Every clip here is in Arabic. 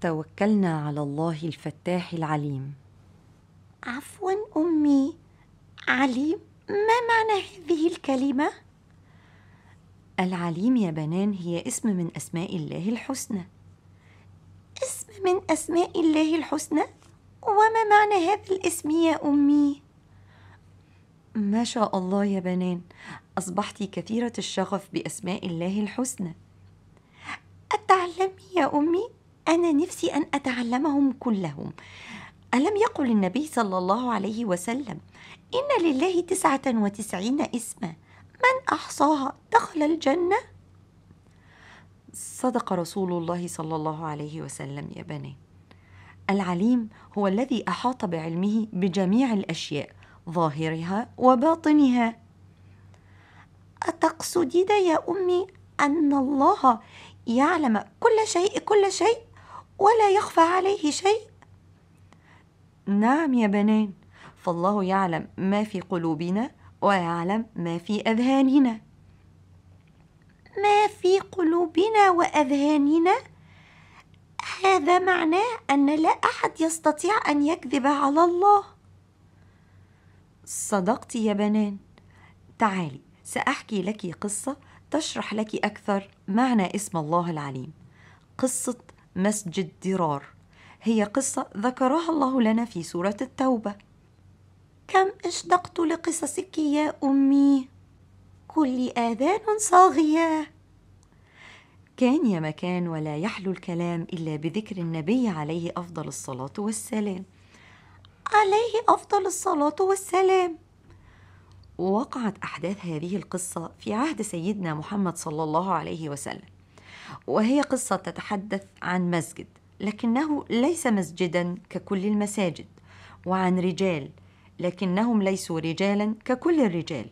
توكلنا على الله الفتاح العليم عفوا امي عليم ما معنى هذه الكلمه العليم يا بنان هي اسم من اسماء الله الحسنى اسم من اسماء الله الحسنى وما معنى هذا الاسم يا امي ما شاء الله يا بنان اصبحت كثيره الشغف باسماء الله الحسنى اتعلمي يا امي أنا نفسي أن أتعلمهم كلهم ألم يقل النبي صلى الله عليه وسلم إن لله تسعة وتسعين اسما من أحصاها دخل الجنة صدق رسول الله صلى الله عليه وسلم يا بني العليم هو الذي أحاط بعلمه بجميع الأشياء ظاهرها وباطنها أتقصدين يا أمي أن الله يعلم كل شيء كل شيء ولا يخفى عليه شيء نعم يا بنان فالله يعلم ما في قلوبنا ويعلم ما في اذهاننا ما في قلوبنا واذهاننا هذا معناه ان لا احد يستطيع ان يكذب على الله صدقت يا بنان تعالي ساحكي لك قصه تشرح لك اكثر معنى اسم الله العليم قصه مسجد درار هي قصة ذكرها الله لنا في سورة التوبة كم اشتقت لقصصك يا أمي كل آذان صاغية كان يا مكان ولا يحلو الكلام إلا بذكر النبي عليه أفضل الصلاة والسلام عليه أفضل الصلاة والسلام وقعت أحداث هذه القصة في عهد سيدنا محمد صلى الله عليه وسلم وهي قصة تتحدث عن مسجد لكنه ليس مسجدا ككل المساجد وعن رجال لكنهم ليسوا رجالا ككل الرجال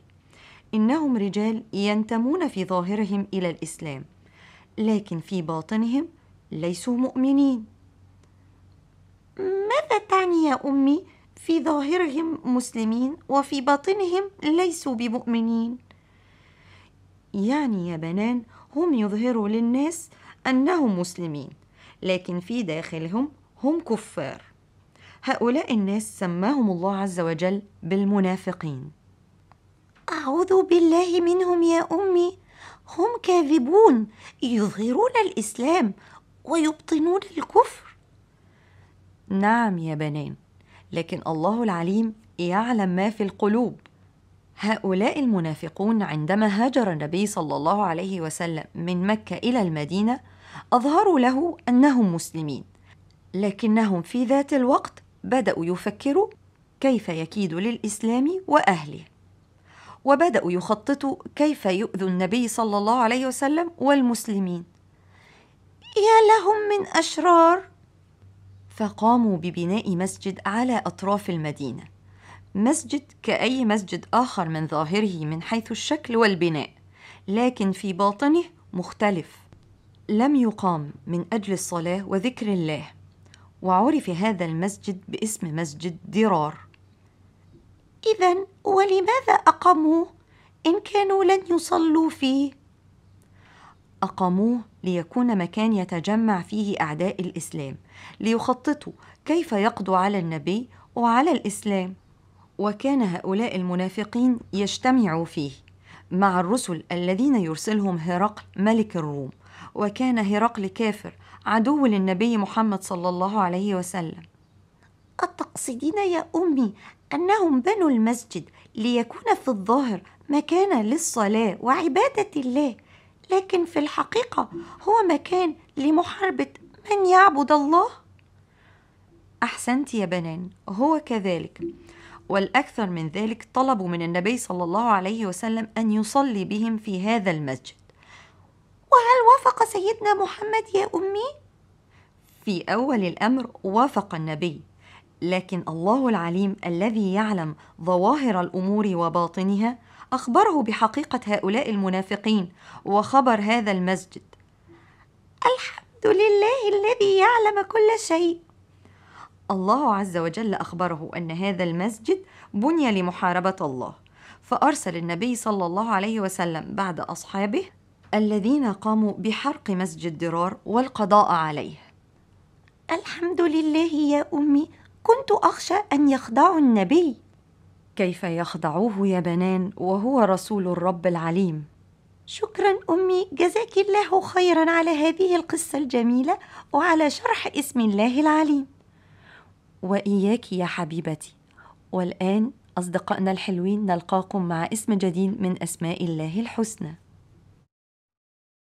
انهم رجال ينتمون في ظاهرهم الى الاسلام لكن في باطنهم ليسوا مؤمنين ماذا تعني يا امي في ظاهرهم مسلمين وفي باطنهم ليسوا بمؤمنين يعني يا بنان هم يظهروا للناس أنهم مسلمين لكن في داخلهم هم كفار هؤلاء الناس سماهم الله عز وجل بالمنافقين أعوذ بالله منهم يا أمي هم كاذبون يظهرون الإسلام ويبطنون الكفر نعم يا بنان لكن الله العليم يعلم ما في القلوب هؤلاء المنافقون عندما هاجر النبي صلى الله عليه وسلم من مكة إلى المدينة أظهروا له أنهم مسلمين لكنهم في ذات الوقت بدأوا يفكروا كيف يكيدوا للإسلام وأهله وبدأوا يخططوا كيف يؤذوا النبي صلى الله عليه وسلم والمسلمين يا لهم من أشرار فقاموا ببناء مسجد على أطراف المدينة مسجد كأي مسجد آخر من ظاهره من حيث الشكل والبناء، لكن في باطنه مختلف، لم يقام من أجل الصلاة وذكر الله، وعرف هذا المسجد باسم مسجد درار. إذا ولماذا أقاموه إن كانوا لن يصلوا فيه؟ أقاموه ليكون مكان يتجمع فيه أعداء الإسلام، ليخططوا كيف يقضوا على النبي وعلى الإسلام. وكان هؤلاء المنافقين يجتمع فيه مع الرسل الذين يرسلهم هرقل ملك الروم وكان هرقل كافر عدو للنبي محمد صلى الله عليه وسلم أتقصدين يا أمي أنهم بنوا المسجد ليكون في الظاهر مكان للصلاة وعبادة الله لكن في الحقيقة هو مكان لمحاربة من يعبد الله أحسنت يا بنان هو كذلك والأكثر من ذلك طلبوا من النبي صلى الله عليه وسلم أن يصلي بهم في هذا المسجد وهل وافق سيدنا محمد يا أمي؟ في أول الأمر وافق النبي لكن الله العليم الذي يعلم ظواهر الأمور وباطنها أخبره بحقيقة هؤلاء المنافقين وخبر هذا المسجد الحمد لله الذي يعلم كل شيء الله عز وجل أخبره أن هذا المسجد بني لمحاربة الله فأرسل النبي صلى الله عليه وسلم بعد أصحابه الذين قاموا بحرق مسجد درار والقضاء عليه الحمد لله يا أمي كنت أخشى أن يخدعوا النبي كيف يخدعوه يا بنان وهو رسول الرب العليم شكرا أمي جزاك الله خيرا على هذه القصة الجميلة وعلى شرح اسم الله العليم وإياك يا حبيبتي والآن أصدقائنا الحلوين نلقاكم مع اسم جديد من أسماء الله الحسنى